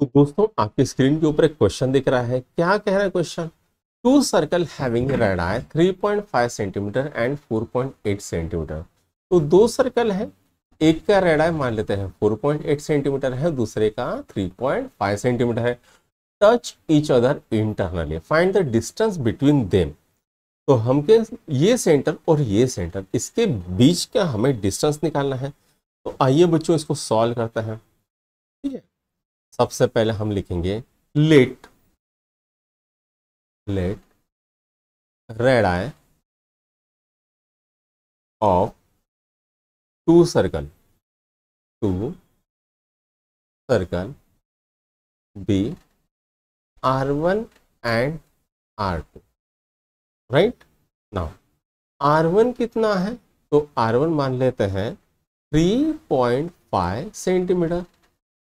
तो दोस्तों आपकी स्क्रीन के ऊपर एक क्वेश्चन दिख रहा है क्या कह रहा है question two circle having three point five centimetre and four point eight centimetre तो दो सर्कल है एक का रेड मान लेते हैं फोर पॉइंट एट सेंटीमीटर है दूसरे का थ्री पॉइंट फाइव सेंटीमीटर है touch each other internally find the distance between them तो हमके ये सेंटर और ये सेंटर इसके बीच का हमें डिस्टेंस निकालना है तो आइए बच्चों इसको सॉल्व करते हैं सबसे पहले हम लिखेंगे let let radii of two circle two circle be R one and R two right now R one कितना है तो आर वन मान लेते हैं थ्री पॉइंट फाइव सेंटीमीटर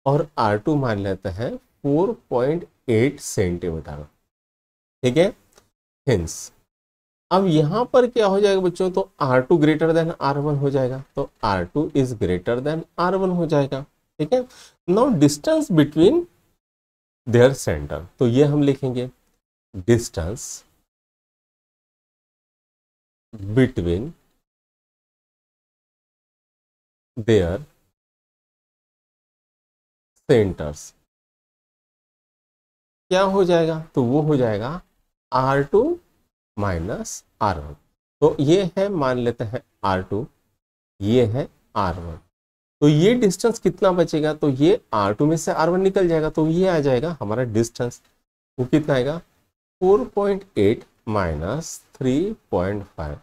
और आर टू मान लेते हैं 4.8 सेंटीमीटर ठीक है हिंस अब यहां पर क्या हो जाएगा बच्चों तो R two greater than R one हो जाएगा तो R two is greater than R one हो जाएगा ठीक है now distance between their centre तो ये हम लिखेंगे डिस्टेंस बिटवीन देयर सेंटर्स क्या हो जाएगा तो वो हो जाएगा R two minus R one तो ये है मान लेते हैं आर टू ये है आर वन तो ये डिस्टेंस कितना बचेगा तो ये आर टू में से आर वन निकल जाएगा तो ये आ जाएगा हमारा डिस्टेंस वो कितना आएगा four point eight minus three point five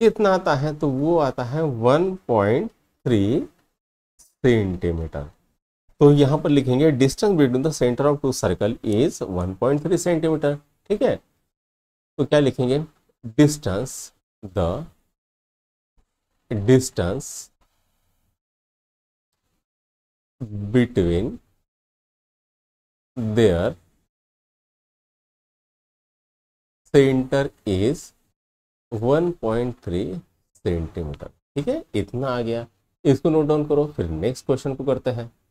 कितना आता है तो वो आता है वन पॉइंट थ्री सेंटीमीटर तो यहाँ पर लिखेंगे distance between the centre of two circle is 1.3 centimetre ठीक है तो क्या लिखेंगे distance the distance between their centre is 1.3 centimetre ठीक है इतना आ गया इसको नोट डाउन करो फिर नेक्स्ट क्वेश्चन को करते हैं